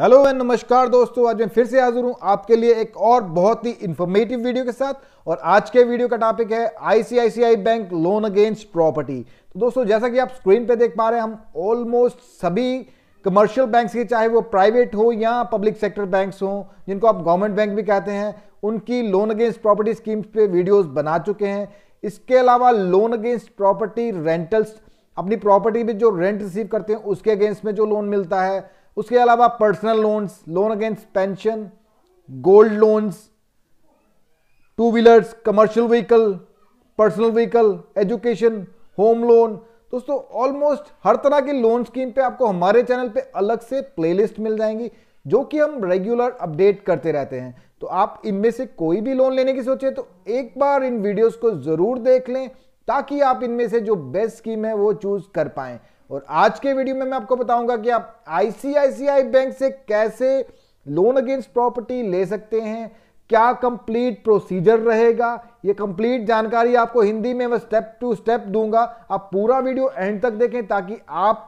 hello and नमस्कार दोस्तों आज मैं फिर से हाजिर हूँ आपके लिए एक और बहुत ही इन्फॉर्मेटिव वीडियो के साथ और आज के वीडियो का टॉपिक है ICICI bank loan against property तो दोस्तों जैसा कि आप स्क्रीन पे देख पा रहे हैं हम ऑलमोस्ट सभी कमर्शियल बैंक्स की चाहे वो प्राइवेट हो या पब्लिक सेक्टर बैंक्स हो जिनको आप गवर्नमेंट बैंक भी कहते हैं उनकी लोन अगेंस्ट प्रॉपर्टी स्कीम्स पे वीडियोस बना चुके हैं इसके अलावा लोन अगेंस्ट प्रॉपर्टी रेंटल्स अपनी प्रॉपर्टी में जो रेंट रिसीव करते हैं उसके अगेंस्ट में जो लोन मिलता है उसके अलावा personal loans loan against pension gold loans two wheelers commercial vehicle personal vehicle education home loan दोस्तों ऑलमोस्ट हर तरह की लोन स्कीम पे आपको हमारे चैनल पे अलग से प्लेलिस्ट मिल जाएंगी जो कि हम रेगुलर अपडेट करते रहते हैं तो आप इनमें से कोई भी लोन लेने की सोचे तो एक बार इन वीडियोस को ज़रूर देख लें ताकि आप इनमें से जो बेस्ट स्कीम है वो चूज़ कर पाएं और आज के वीडियो में मैं आपको बताऊंगा कि आप आईसीआईसीआई बैंक से कैसे लोन अगेंस्ट प्रॉपर्टी ले सकते हैं क्या कंप्लीट प्रोसीजर रहेगा ये कंप्लीट जानकारी आपको हिंदी में मैं स्टेप टू स्टेप दूंगा आप पूरा वीडियो एंड तक देखें ताकि आप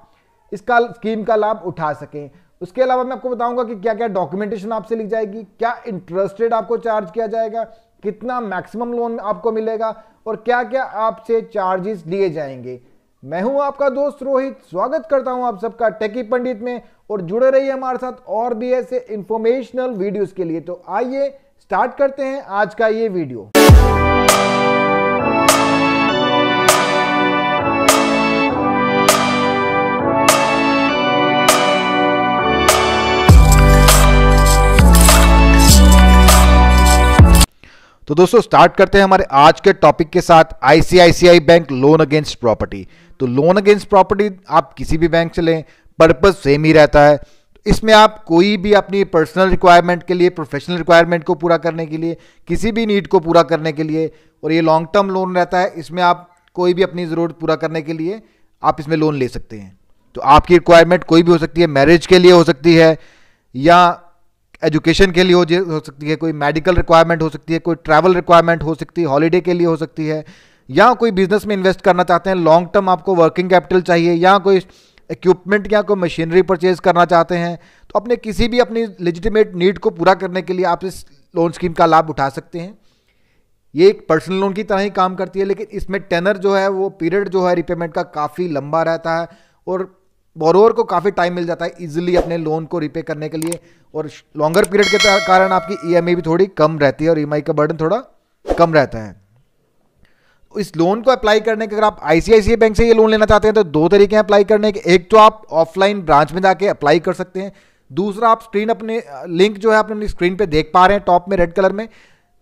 इसका स्कीम का लाभ उठा सकें उसके अलावा मैं आपको बताऊंगा कि क्या क्या डॉक्यूमेंटेशन आपसे ली जाएगी क्या इंटरेस्ट रेट आपको चार्ज किया जाएगा कितना मैक्सिमम लोन आपको मिलेगा और क्या क्या आपसे चार्जेस लिए जाएंगे मैं हूं आपका दोस्त रोहित स्वागत करता हूं आप सबका टेकी पंडित में और जुड़े रहिए हमारे साथ और भी ऐसे इंफॉर्मेशनल वीडियोस के लिए तो आइए स्टार्ट करते हैं आज का ये वीडियो तो दोस्तों स्टार्ट करते हैं हमारे आज के टॉपिक के साथ ICICI bank loan against property तो लोन अगेंस्ट प्रॉपर्टी आप किसी भी बैंक से लें पर्पज सेम ही रहता है इसमें आप कोई भी अपनी पर्सनल रिक्वायरमेंट के लिए प्रोफेशनल रिक्वायरमेंट को पूरा करने के लिए किसी भी नीड को पूरा करने के लिए और ये लॉन्ग टर्म लोन रहता है इसमें आप कोई भी अपनी ज़रूरत पूरा करने के लिए आप इसमें लोन ले सकते हैं तो आपकी रिक्वायरमेंट कोई भी हो सकती है मैरिज के लिए हो सकती है या एजुकेशन के लिए हो, हो सकती है कोई मेडिकल रिक्वायरमेंट हो सकती है कोई ट्रैवल रिक्वायरमेंट हो सकती है हॉलीडे के लिए हो सकती है या कोई बिजनेस में इन्वेस्ट करना चाहते हैं लॉन्ग टर्म आपको वर्किंग कैपिटल चाहिए या कोई इक्विपमेंट या कोई मशीनरी परचेज करना चाहते हैं तो अपने किसी भी अपनी लेजिटिमेट नीड को पूरा करने के लिए आप इस लोन स्कीम का लाभ उठा सकते हैं ये एक पर्सनल लोन की तरह ही काम करती है लेकिन इसमें टेनर जो है वो पीरियड जो है रिपेमेंट का काफ़ी लंबा रहता है और बोरोवर को काफ़ी टाइम मिल जाता है इजिली अपने लोन को रिपे करने के लिए और लॉन्गर पीरियड के कारण आपकी ई e भी थोड़ी कम रहती है और ई e का बर्डन थोड़ा कम रहता है इस लोन को अप्लाई करने के अगर आप आईसीआईसी बैंक से ये लोन लेना चाहते हैं तो दो तरीके हैं अप्लाई करने के एक तो आप ऑफलाइन ब्रांच में जाके अप्लाई कर सकते हैं दूसरा आप स्क्रीन अपने लिंक जो है अपने स्क्रीन पे देख पा रहे हैं टॉप में रेड कलर में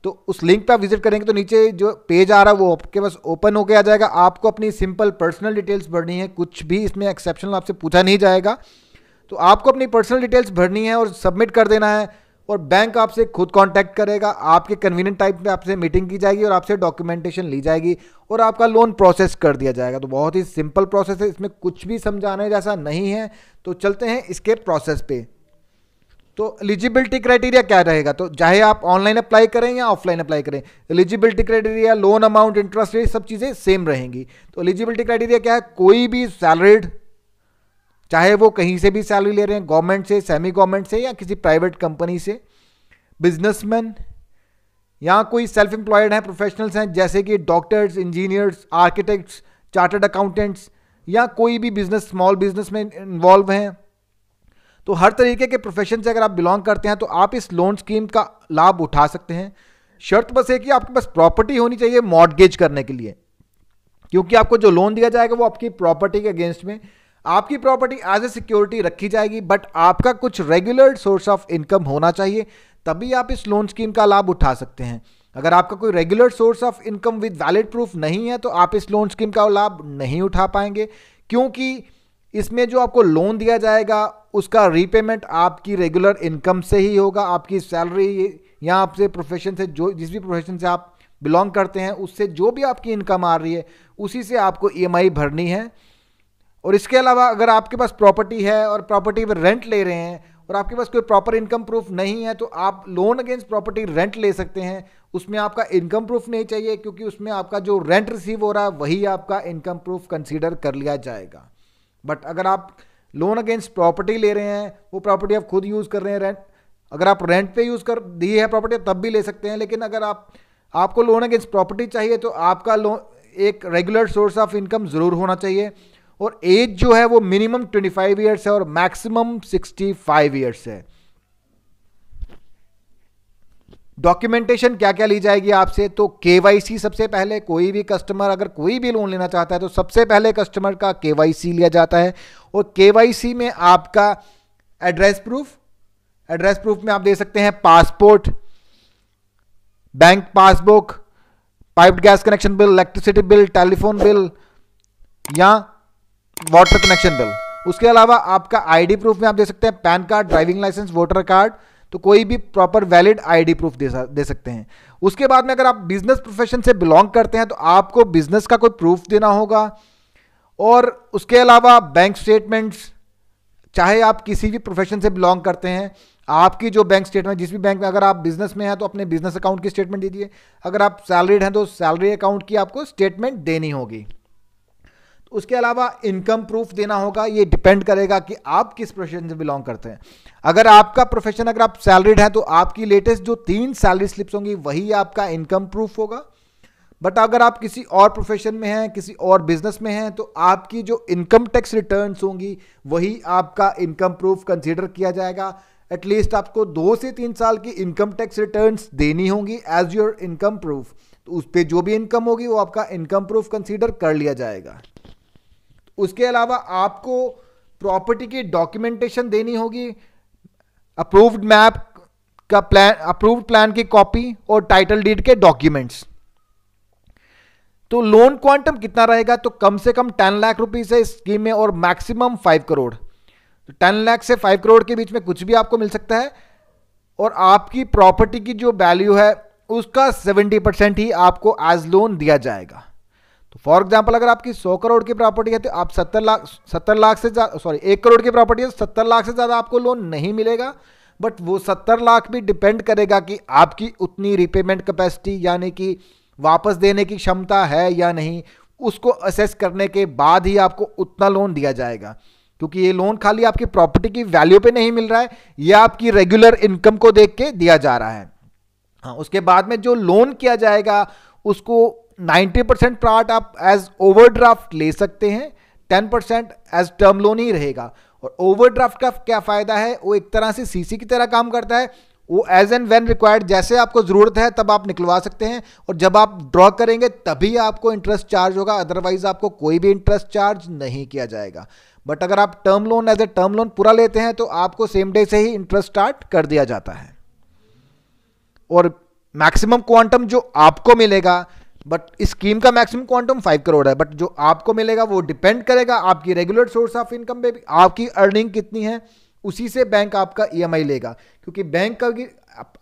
तो उस लिंक पे आप विजिट करेंगे तो नीचे जो पेज आ रहा है वो आपके पास ओपन होके आ जाएगा आपको अपनी सिंपल पर्सनल डिटेल्स भरनी है कुछ भी इसमें एक्सेप्शनल आपसे पूछा नहीं जाएगा तो आपको अपनी पर्सनल डिटेल्स भरनी है और सबमिट कर देना है और बैंक आपसे खुद कांटेक्ट करेगा आपके कन्वीनियंट टाइप में आपसे मीटिंग की जाएगी और आपसे डॉक्यूमेंटेशन ली जाएगी और आपका लोन प्रोसेस कर दिया जाएगा तो बहुत ही सिंपल प्रोसेस है इसमें कुछ भी समझाने जैसा नहीं है तो चलते हैं इसके प्रोसेस पे तो एलिजिबिलिटी क्राइटेरिया क्या रहेगा तो चाहे आप ऑनलाइन अप्लाई करें या ऑफलाइन अप्लाई करें eligibility criteria loan amount interest rate सब चीज़ें सेम रहेंगी तो एलिजिबिलिटी क्राइटेरिया क्या है कोई भी सैलरीड चाहे वो कहीं से भी सैलरी ले रहे हैं गवर्नमेंट से सेमी गवर्नमेंट से या किसी प्राइवेट कंपनी से बिजनेसमैन या कोई सेल्फ एम्प्लॉयड हैं प्रोफेशनल्स हैं जैसे कि doctors engineers architects chartered accountants या कोई भी बिजनेस स्मॉल बिजनेस में इन्वॉल्व हैं तो हर तरीके के प्रोफेशन से अगर आप बिलोंग करते हैं तो आप इस लोन स्कीम का लाभ उठा सकते हैं शर्त बस है कि आपके पास प्रॉपर्टी होनी चाहिए मॉडगेज करने के लिए क्योंकि आपको जो लोन दिया जाएगा वो आपकी प्रॉपर्टी के अगेंस्ट में आपकी प्रॉपर्टी एज ए सिक्योरिटी रखी जाएगी बट आपका कुछ रेगुलर सोर्स ऑफ इनकम होना चाहिए तभी आप इस लोन स्कीम का लाभ उठा सकते हैं अगर आपका कोई regular source of income with valid proof नहीं है तो आप इस लोन स्कीम का लाभ नहीं उठा पाएंगे क्योंकि इसमें जो आपको लोन दिया जाएगा उसका रीपेमेंट आपकी रेगुलर इनकम से ही होगा आपकी सैलरी या आपसे प्रोफेशन से जो जिस भी प्रोफेशन से आप बिलोंग करते हैं उससे जो भी आपकी इनकम आ रही है उसी से आपको ई e भरनी है और इसके अलावा अगर आपके पास प्रॉपर्टी है और प्रॉपर्टी पर रेंट ले रहे हैं और आपके पास कोई प्रॉपर इनकम प्रूफ नहीं है तो आप लोन अगेंस्ट प्रॉपर्टी रेंट ले सकते हैं उसमें आपका इनकम प्रूफ नहीं चाहिए क्योंकि उसमें आपका जो रेंट रिसीव हो रहा है वही आपका इनकम प्रूफ कंसीडर कर लिया जाएगा बट अगर आप लोन अगेंस्ट प्रॉपर्टी ले रहे हैं वो प्रॉपर्टी आप खुद यूज़ कर रहे हैं रेंट अगर आप रेंट पे यूज़ कर दी है प्रॉपर्टी तब भी ले सकते हैं लेकिन अगर आप आपको लोन अगेंस्ट प्रॉपर्टी चाहिए तो आपका लोन एक रेगुलर सोर्स ऑफ इनकम ज़रूर होना चाहिए और एज जो है वो मिनिमम फाइव ईयर्स है और मैक्सिमम फाइव ईयर्स है डॉक्यूमेंटेशन क्या क्या ली जाएगी आपसे तो के सबसे पहले कोई भी कस्टमर अगर कोई भी लोन लेना चाहता है तो सबसे पहले कस्टमर का के लिया जाता है और के में आपका एड्रेस प्रूफ एड्रेस प्रूफ में आप दे सकते हैं passport bank passbook pipe gas connection bill electricity bill telephone bill या वाटर कनेक्शन बिल उसके अलावा आपका आईडी प्रूफ में आप दे सकते हैं PAN card driving licence voter card तो कोई भी प्रॉपर वैलिड आईडी प्रूफ दे सकते हैं उसके बाद में अगर आप बिजनेस प्रोफेशन से बिलोंग करते हैं तो आपको बिजनेस का कोई प्रूफ देना होगा और उसके अलावा बैंक स्टेटमेंट्स चाहे आप किसी भी प्रोफेशन से बिलोंग करते हैं आपकी जो बैंक स्टेटमेंट जिस भी बैंक में अगर आप बिजनेस में हैं तो अपने बिजनेस अकाउंट की स्टेटमेंट दीजिए अगर आप सैलरीड हैं तो सैलरी अकाउंट की आपको स्टेटमेंट देनी होगी उसके अलावा इनकम प्रूफ देना होगा ये डिपेंड करेगा कि आप किस प्रोफेशन से बिलोंग करते हैं अगर आपका प्रोफेशन अगर आप सैलरीड हैं तो आपकी लेटेस्ट जो तीन सैलरी स्लिप्स होंगी वही आपका इनकम प्रूफ होगा बट अगर आप किसी और प्रोफेशन में हैं किसी और बिजनेस में हैं तो आपकी जो इनकम टैक्स रिटर्न होंगी वही आपका इनकम प्रूफ कंसिडर किया जाएगा एटलीस्ट आपको दो से तीन साल की इनकम टैक्स रिटर्न देनी होंगी एज योर इनकम प्रूफ तो उस पर जो भी इनकम होगी वो आपका इनकम प्रूफ कंसिडर कर लिया जाएगा उसके अलावा आपको प्रॉपर्टी की डॉक्यूमेंटेशन देनी होगी अप्रूव्ड मैप का प्लान अप्रूव्ड प्लान की कॉपी और टाइटल डीड के डॉक्यूमेंट्स तो लोन क्वांटम कितना रहेगा तो कम से कम टेन लाख रुपीज है स्कीम में और मैक्सिमम फाइव करोड़ तो टेन लाख से फाइव करोड़ के बीच में कुछ भी आपको मिल सकता है और आपकी प्रॉपर्टी की जो वैल्यू है उसका सेवेंटी परसेंट ही आपको एज लोन दिया जाएगा तो फॉर एग्जाम्पल अगर आपकी सौ करोड़ की प्रॉपर्टी है तो आप सत्तर लाख सत्तर लाख से सॉरी एक करोड़ की प्रॉपर्टी है तो सत्तर लाख से ज़्यादा आपको लोन नहीं मिलेगा बट वो सत्तर लाख भी डिपेंड करेगा कि आपकी उतनी रिपेमेंट कैपेसिटी यानी कि वापस देने की क्षमता है या नहीं उसको असेस करने के बाद ही आपको उतना लोन दिया जाएगा क्योंकि ये लोन खाली आपकी प्रॉपर्टी की वैल्यू पे नहीं मिल रहा है ये आपकी रेगुलर इनकम को देख के दिया जा रहा है हाँ उसके बाद में जो लोन किया जाएगा उसको 90 परसेंट पार्ट आप एज ओवरड्राफ्ट ले सकते हैं 10 परसेंट एज टर्म लोन ही रहेगा और ओवरड्राफ्ट का क्या फ़ायदा है वो एक तरह से सीसी की तरह काम करता है वो एज एंड वेन रिक्वायर्ड जैसे आपको ज़रूरत है तब आप निकलवा सकते हैं और जब आप ड्रॉ करेंगे तभी आपको इंटरेस्ट चार्ज होगा अदरवाइज आपको कोई भी इंटरेस्ट चार्ज नहीं किया जाएगा बट अगर आप term loan as a term loan पूरा लेते हैं तो आपको सेम डे से ही इंटरेस्ट स्टार्ट कर दिया जाता है और मैक्सिमम क्वांटम जो आपको मिलेगा बट स्कीम का मैक्सिमम क्वांटम फाइव करोड़ है बट जो आपको मिलेगा वो डिपेंड करेगा आपकी रेगुलर सोर्स ऑफ इनकम पे भी आपकी अर्निंग कितनी है उसी से बैंक आपका ई e लेगा क्योंकि बैंक का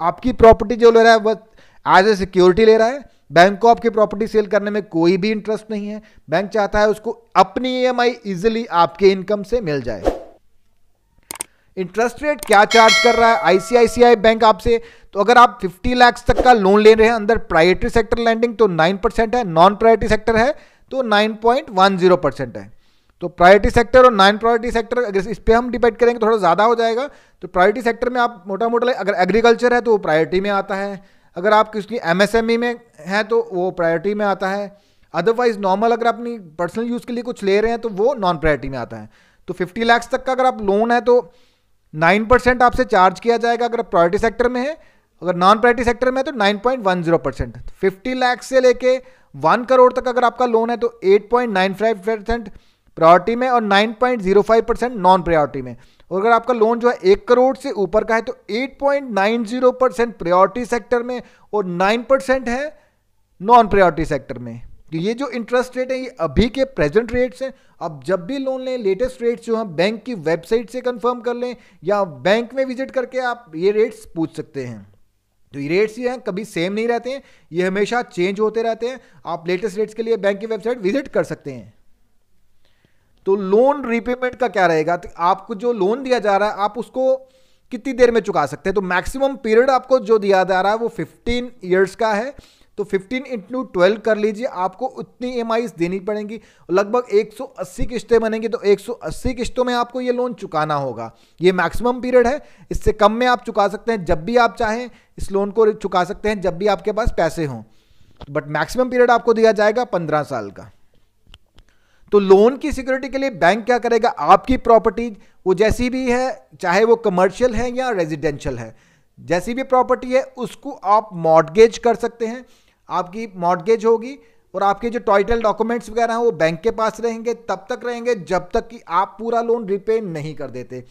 आपकी प्रॉपर्टी जो ले रहा है वह एज ए सिक्योरिटी ले रहा है बैंक को आपकी प्रॉपर्टी सेल करने में कोई भी इंटरेस्ट नहीं है बैंक चाहता है उसको अपनी ई e एम आपके इनकम से मिल जाए इंटरेस्ट रेट क्या चार्ज कर रहा है आईसीआईसीआई बैंक आपसे तो अगर आप 50 लाख तक का लोन ले रहे हैं अंदर प्रायोरिटी सेक्टर लैंडिंग तो 9 परसेंट है नॉन प्रायोरिटी सेक्टर है तो 9.10 परसेंट है तो प्रायोरिटी सेक्टर और नॉन प्रायोरिटी सेक्टर अगर इस पर हम डिपेंड करेंगे तो थोड़ा ज़्यादा हो जाएगा तो प्रायोरिटी सेक्टर में आप मोटा मोटा अगर एग्रीकल्चर है तो वो प्रायोरिटी में आता है अगर आप किसी एमएसएमई e में हैं तो वो प्रायोरिटी में आता है अदरवाइज नॉर्मल अगर अपनी पर्सनल यूज़ के लिए कुछ ले रहे हैं तो वो नॉन प्रायोरिटी में आता है तो फिफ्टी लैक्स तक का अगर आप लोन है तो नाइन परसेंट आपसे चार्ज किया जाएगा अगर प्रायोरिटी सेक्टर में है अगर नॉन प्रायोरिटी सेक्टर में है तो nine point one zero percent तो फिफ्टी लैख से लेके वन करोड़ तक अगर आपका लोन है तो eight point nine five percent priority में और nine point zero five percent non priority में और अगर आपका लोन जो है एक करोड़ से ऊपर का है तो eight point nine zero percent priority sector में और नाइन परसेंट है नॉन प्रायोरिटी सेक्टर में कि ये जो इंटरेस्ट रेट है ये अभी के प्रेजेंट रेट्स हैं अब जब भी लोन लें लेटेस्ट रेट्स जो हम बैंक की वेबसाइट से कंफर्म कर लें या बैंक में विजिट करके आप ये रेट्स पूछ सकते हैं तो ये रेट्स ये हैं कभी सेम नहीं रहते हैं ये हमेशा चेंज होते रहते हैं आप लेटेस्ट रेट्स के लिए बैंक की वेबसाइट विजिट कर सकते हैं तो लोन रीपेमेंट का क्या रहेगा तो आपको जो लोन दिया जा रहा है आप उसको कितनी देर में चुका सकते हैं तो मैक्सिमम पीरियड आपको जो दिया जा रहा है वो 15 इयर्स का है तो 15 इंटू ट्वेल्व कर लीजिए आपको उतनी एम देनी पड़ेगी लगभग 180 किस्तें बनेंगी तो 180 किस्तों में आपको ये लोन चुकाना होगा ये मैक्सिमम पीरियड है इससे कम में आप चुका सकते हैं जब भी आप चाहें इस लोन को चुका सकते हैं जब भी आपके पास पैसे हों बट मैक्सिमम पीरियड आपको दिया जाएगा पंद्रह साल का तो लोन की सिक्योरिटी के लिए बैंक क्या करेगा आपकी प्रॉपर्टी वो जैसी भी है चाहे वो कमर्शियल है या रेजिडेंशियल है जैसी भी प्रॉपर्टी है उसको आप मॉडगेज कर सकते हैं आपकी मॉडगेज होगी और आपके जो टॉइटल डॉक्यूमेंट्स वगैरह हैं वो बैंक के पास रहेंगे तब तक रहेंगे जब तक कि आप पूरा लोन रिपे नहीं कर देते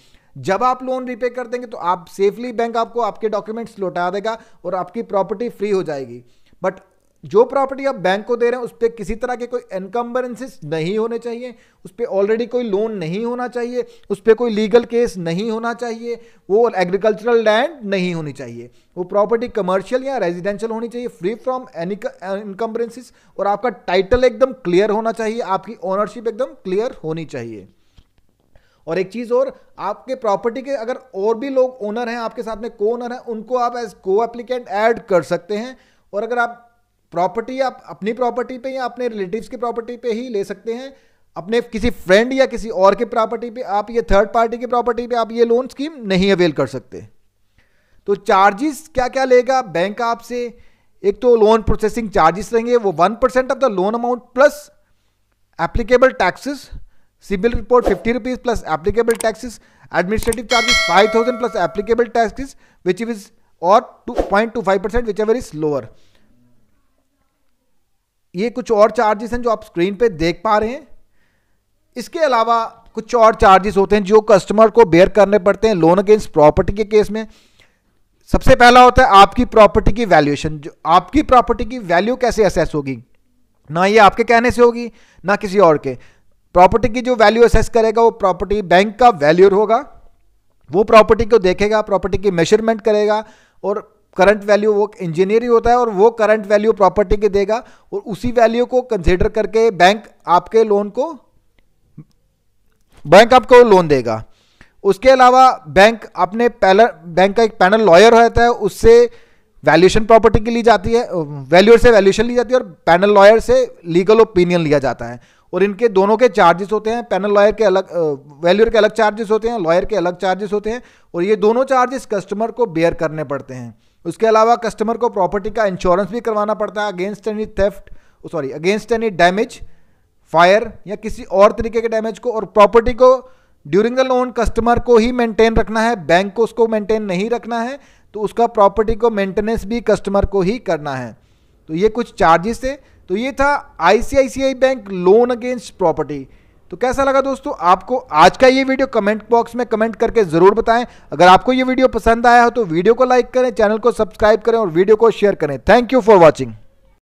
जब आप लोन रिपे कर देंगे तो आप सेफली बैंक आपको आपके डॉक्यूमेंट्स लौटा देगा और आपकी प्रॉपर्टी फ्री हो जाएगी बट जो प्रॉपर्टी आप बैंक को दे रहे हैं उस पर किसी तरह के कोई एनकम्बरेंसेस नहीं होने चाहिए उस पर ऑलरेडी कोई लोन नहीं होना चाहिए उस पर कोई लीगल केस नहीं होना चाहिए वो एग्रीकल्चरल लैंड नहीं होनी चाहिए वो प्रॉपर्टी कमर्शियल या रेजिडेंशियल होनी चाहिए फ्री फ्रॉम एनी इनकम्बरेंसेस और आपका टाइटल एकदम क्लियर होना चाहिए आपकी ओनरशिप एकदम क्लियर होनी चाहिए और एक चीज़ और आपके प्रॉपर्टी के अगर और भी लोग ओनर हैं आपके साथ में को ओनर हैं उनको आप एज को एप्लीकेंट ऐड कर सकते हैं और अगर आप प्रॉपर्टी आप अपनी प्रॉपर्टी पे या अपने रिलेटिव्स की प्रॉपर्टी पे ही ले सकते हैं अपने किसी फ्रेंड या किसी और की प्रॉपर्टी पे आप ये थर्ड पार्टी की प्रॉपर्टी पे आप ये लोन स्कीम नहीं अवेल कर सकते तो चार्जेस क्या क्या लेगा बैंक आपसे एक तो लोन प्रोसेसिंग चार्जेस रहेंगे वो one percent of the loan amount plus applicable taxes CIBIL report fifty rupees plus applicable taxes administrative charges five thousand plus applicable taxes which is और two point two five percent whichever is lower ये कुछ और charges हैं जो आप screen पे देख पा रहे हैं इसके अलावा कुछ और चार्जेस होते हैं जो कस्टमर को बेयर करने पड़ते हैं लोन अगेंस्ट प्रॉपर्टी के केस में सबसे पहला होता है आपकी प्रॉपर्टी की वैल्यूएशन जो आपकी प्रॉपर्टी की वैल्यू कैसे असेस होगी ना ये आपके कहने से होगी ना किसी और के प्रॉपर्टी की जो वैल्यू असेस करेगा वो प्रॉपर्टी बैंक का वैल्यूर होगा वो प्रॉपर्टी को देखेगा प्रॉपर्टी की मेजरमेंट करेगा और करंट वैल्यू वो इंजीनियर ही होता है और वो करंट वैल्यू प्रॉपर्टी के देगा और उसी वैल्यू को कंसिडर करके बैंक आपके लोन को बैंक आपको लोन देगा उसके अलावा बैंक अपने पैनल बैंक का एक पैनल लॉयर रहता है उससे वैल्यूएशन प्रॉपर्टी की ली जाती है वैल्यूअर से वैल्यूएशन ली जाती है और पैनल लॉयर से लीगल ओपिनियन लिया जाता है और इनके दोनों के चार्जेस होते हैं पैनल लॉयर के अलग वैल्यूअर के अलग चार्जेस होते हैं लॉयर के अलग चार्जेस होते हैं और ये दोनों चार्जेस कस्टमर को बेयर करने पड़ते हैं उसके अलावा कस्टमर को प्रॉपर्टी का इंश्योरेंस भी करवाना पड़ता है against any theft sorry against any damage fire या किसी और तरीके के डैमेज को और प्रॉपर्टी को ड्यूरिंग द लोन कस्टमर को ही मेंटेन रखना है बैंक को उसको मेंटेन नहीं रखना है तो उसका प्रॉपर्टी को मेंटेनेंस भी कस्टमर को ही करना है तो ये कुछ चार्जेस थे तो ये था ICICI bank loan against property तो कैसा लगा दोस्तों आपको आज का ये वीडियो कमेंट बॉक्स में कमेंट करके ज़रूर बताएं अगर आपको ये वीडियो पसंद आया हो तो वीडियो को लाइक करें चैनल को सब्सक्राइब करें और वीडियो को शेयर करें थैंक यू फॉर वॉचिंग